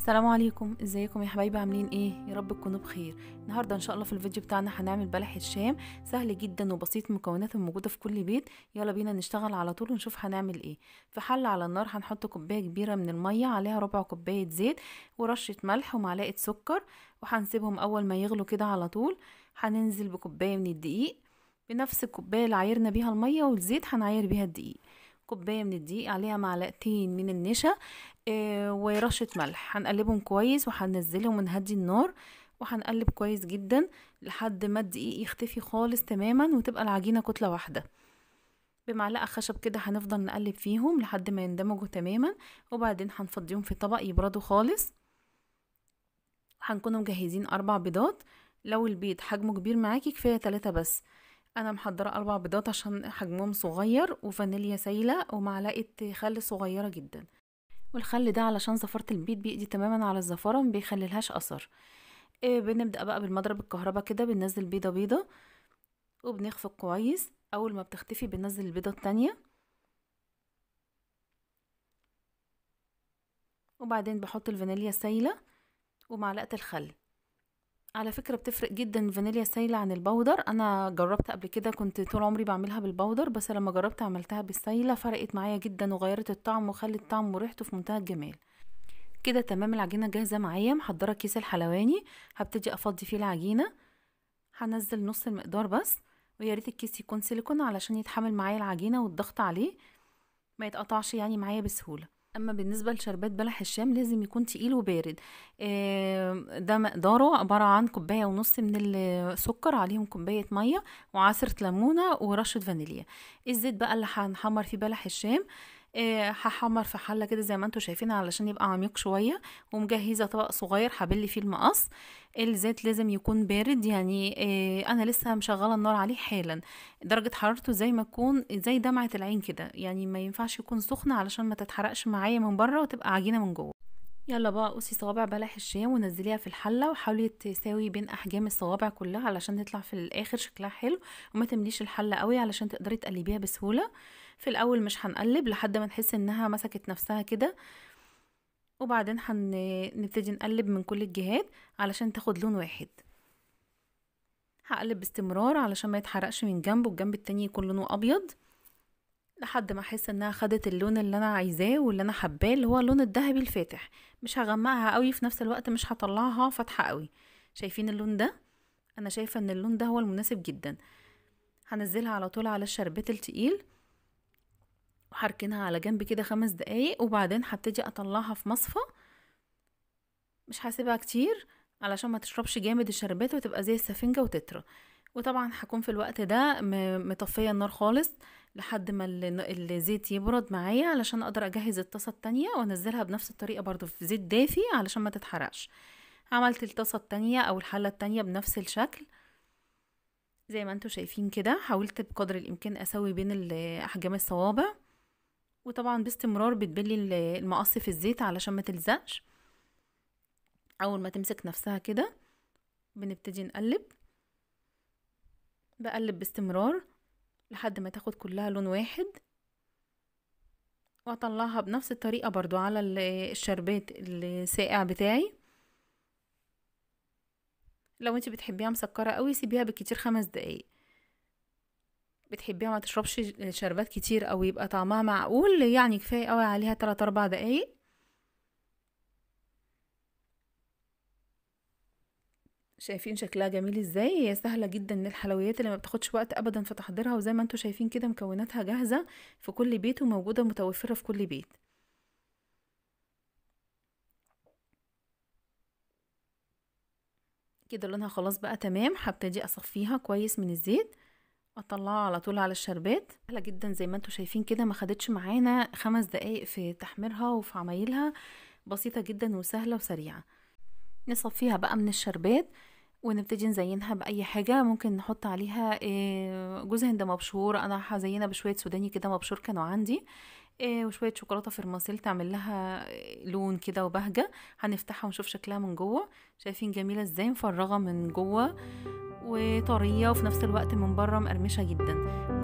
السلام عليكم ازيكم يا حبايبي عاملين ايه يا رب تكونوا بخير النهارده ان شاء الله في الفيديو بتاعنا هنعمل بلح الشام سهل جدا وبسيط مكوناته موجوده في كل بيت يلا بينا نشتغل على طول ونشوف هنعمل ايه في حله على النار هنحط كوبايه كبيره من الميه عليها ربع كوبايه زيت ورشه ملح ومعلقه سكر وهنسيبهم اول ما يغلوا كده على طول هننزل بكوبايه من الدقيق بنفس الكوبايه اللي عايرنا بيها الميه والزيت هنعاير بيها الدقيق كوبايه من الدقيق عليها معلقتين من النشا آه، ورشه ملح هنقلبهم كويس وهننزلهم ونهدي النار وهنقلب كويس جدا لحد ما الدقيق يختفي خالص تماما وتبقى العجينه كتله واحده بمعلقه خشب كده هنفضل نقلب فيهم لحد ما يندمجوا تماما وبعدين هنفضيهم في طبق يبردوا خالص هنكونوا مجهزين اربع بيضات لو البيض حجمه كبير معاكي كفايه تلاتة بس انا محضره اربع بيضات عشان حجمهم صغير وفانيليا سايله ومعلقه خل صغيره جدا والخل ده علشان زفاره البيض بيقضي تماما على الزفاره مبيخليلهاش اثر إيه بنبدا بقى بالمضرب الكهرباء كده بننزل بيضه بيضه وبنخفق كويس اول ما بتختفي بننزل البيضه التانية وبعدين بحط الفانيليا السايله ومعلقه الخل على فكرة بتفرق جدا الفانيليا السايلة عن البودر انا جربت قبل كده كنت طول عمري بعملها بالبودر بس لما جربت عملتها بالسايلة فرقت معايا جدا وغيرت الطعم وخلت طعم وريحته في منتهى الجمال كده تمام العجينة جاهزة معايا محضرة كيس الحلواني هبتدي افضي فيه العجينة هنزل نص المقدار بس ويا ريت الكيس يكون سيليكون علشان يتحمل معايا العجينة والضغط عليه ما يتقطعش يعني معايا بسهولة اما بالنسبه لشربات بلح الشام لازم يكون تقيل وبارد ده مقداره عباره عن كوبايه ونص من السكر عليهم كوبايه ميه وعصره ليمونه ورشه فانيليا الزيت بقى اللي هنحمر فيه بلح الشام آه، هحمر في حله كده زي ما انتم شايفين علشان يبقى عميق شويه ومجهزه طبق صغير هبل فيه المقص الزيت لازم يكون بارد يعني آه، انا لسه مشغله النار عليه حالا درجه حرارته زي ما تكون زي دمعه العين كده يعني ما ينفعش يكون سخن علشان ما تتحرقش معايا من بره وتبقى عجينه من جوه يلا بقى قصي صوابع بلح الشام ونزليها في الحله وحاولي تساوي بين احجام الصوابع كلها علشان تطلع في الاخر شكلها حلو وما تمليش الحله قوي علشان تقدري تقلبيها بسهوله في الاول مش هنقلب لحد ما نحس انها مسكت نفسها كده وبعدين هنبتدي نقلب من كل الجهات علشان تاخد لون واحد هقلب باستمرار علشان ما يتحرقش من جنب والجنب التاني يكون لونه ابيض لحد ما احس انها خدت اللون اللي انا عايزاه واللي انا حباه اللي هو اللون الذهبي الفاتح مش هغمقها قوي في نفس الوقت مش هطلعها فاتحه قوي شايفين اللون ده انا شايفه ان اللون ده هو المناسب جدا هنزلها على طول على الشربات التقيل هركنها على جنب كده خمس دقايق وبعدين هبتدي اطلعها في مصفى مش هسيبها كتير علشان ما تشربش جامد الشربات وتبقى زي السفنجة وتترى وطبعا هكون في الوقت ده مطفية النار خالص لحد ما الزيت يبرد معايا علشان اقدر اجهز الطاسة التانية وانزلها بنفس الطريقة برضو في زيت دافي علشان ما تتحرقش عملت الطاسة التانية او الحلة التانية بنفس الشكل زي ما انتوا شايفين كده حاولت بقدر الامكان اسوي بين احجام الصوابع وطبعا باستمرار بتبلي المقص في الزيت علشان ما تلزقش اول ما تمسك نفسها كده بنبتدي نقلب بقلب باستمرار لحد ما تاخد كلها لون واحد واطلعها بنفس الطريقه برضو على الشربات الساقع بتاعي لو انت بتحبيها مسكره قوي سيبيها بالكتير خمس دقايق بتحبيها ما تشربش شربات كتير او يبقى طعمها معقول يعني كفايه قوي عليها 3 4 دقايق شايفين شكلها جميل ازاي هي سهله جدا من الحلويات اللي ما بتاخدش وقت ابدا في تحضيرها وزي ما انتم شايفين كده مكوناتها جاهزه في كل بيت وموجوده متوفره في كل بيت كده لونها خلاص بقى تمام هبتدي اصفيها كويس من الزيت اطلعه على طول على الشربات سهله جدا زي ما انتم شايفين كده ما خدتش معانا خمس دقايق في تحميرها وفي عمايلها بسيطه جدا وسهله وسريعه نصفيها بقى من الشربات ونبتدي نزينها باي حاجه ممكن نحط عليها آه، جوز هند مبشور انا هزينها بشويه سوداني كده مبشور كانوا عندي آه، وشويه شوكولاته فرماسيل تعمل لها آه، لون كده وبهجه هنفتحها ونشوف شكلها من جوه شايفين جميله ازاي مفرغه من جوه وطريه وفي نفس الوقت من بره مقرمشه جدا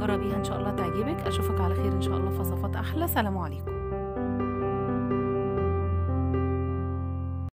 جربيها ان شاء الله تعجبك اشوفك على خير ان شاء الله في وصفات احلى سلام عليكم